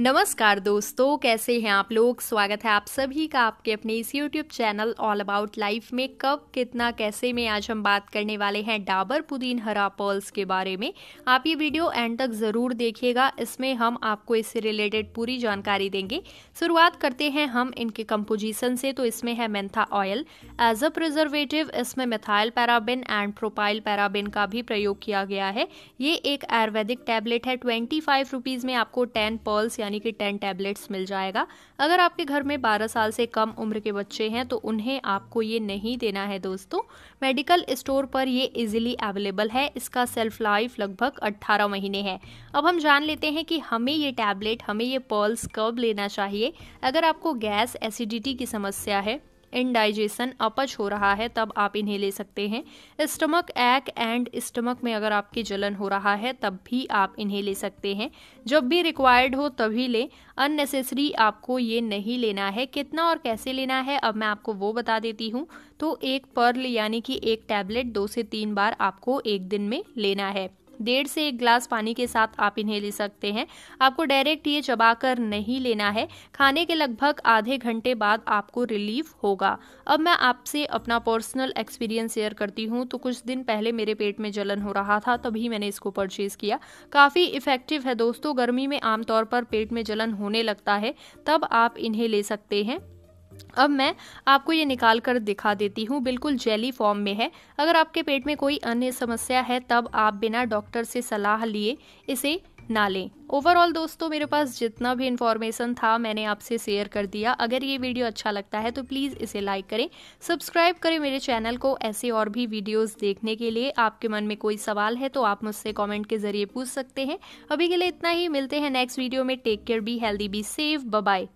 नमस्कार दोस्तों कैसे हैं आप लोग स्वागत है आप सभी का आपके अपने इस YouTube channel all about life में कब कितना कैसे में आज हम बात करने वाले हैं डाबर पुदीन हरा पर्ल्स के बारे में आप ये वीडियो एंड तक ज़रूर देखिएगा इसमें हम आपको इससे रिलेटेड पूरी जानकारी देंगे शुरुआत करते हैं हम इनके कंपोजिशन से तो इसमें है mentha oil as a preservative इसमें methyl paraben and propyl paraben का भी प्रयोग किया गया है ये एक आयुर्वेदिक टैबलेट है ट्वेंटी फाइव में आपको टेन पर्ल्स यानी कि टेन टैबलेट्स मिल जाएगा अगर आपके घर में बारह साल से कम उम्र के बच्चे हैं तो उन्हें आपको ये नहीं देना है दोस्तों मेडिकल स्टोर पर ये इजीली अवेलेबल है इसका सेल्फ लाइफ लगभग 18 महीने है अब हम जान लेते हैं कि हमें ये टैबलेट हमें ये पर्ल्स कब लेना चाहिए अगर आपको गैस एसिडिटी की समस्या है इनडाइजेशन अपच हो रहा है तब आप इन्हें ले सकते हैं स्टमक एक एंड स्टमक में अगर आपकी जलन हो रहा है तब भी आप इन्हें ले सकते हैं जब भी रिक्वायर्ड हो तभी लें अननेसेसरी आपको ये नहीं लेना है कितना और कैसे लेना है अब मैं आपको वो बता देती हूँ तो एक पर्ल यानी कि एक टैबलेट दो से तीन बार आपको एक दिन में लेना है डेढ़ से एक ग्लास पानी के साथ आप इन्हें ले सकते हैं आपको डायरेक्ट ये चबाकर नहीं लेना है खाने के लगभग आधे घंटे बाद आपको रिलीफ होगा अब मैं आपसे अपना पर्सनल एक्सपीरियंस शेयर करती हूँ तो कुछ दिन पहले मेरे पेट में जलन हो रहा था तभी मैंने इसको परचेज़ किया काफ़ी इफ़ेक्टिव है दोस्तों गर्मी में आमतौर पर पेट में जलन होने लगता है तब आप इन्हें ले सकते हैं अब मैं आपको ये निकाल कर दिखा देती हूँ बिल्कुल जेली फॉर्म में है अगर आपके पेट में कोई अन्य समस्या है तब आप बिना डॉक्टर से सलाह लिए इसे ना लें ओवरऑल दोस्तों मेरे पास जितना भी इन्फॉर्मेशन था मैंने आपसे शेयर कर दिया अगर ये वीडियो अच्छा लगता है तो प्लीज़ इसे लाइक करें सब्सक्राइब करें मेरे चैनल को ऐसे और भी वीडियोस देखने के लिए आपके मन में कोई सवाल है तो आप मुझसे कमेंट के जरिए पूछ सकते हैं अभी के लिए इतना ही मिलते हैं नेक्स्ट वीडियो में take care be healthy be safe bye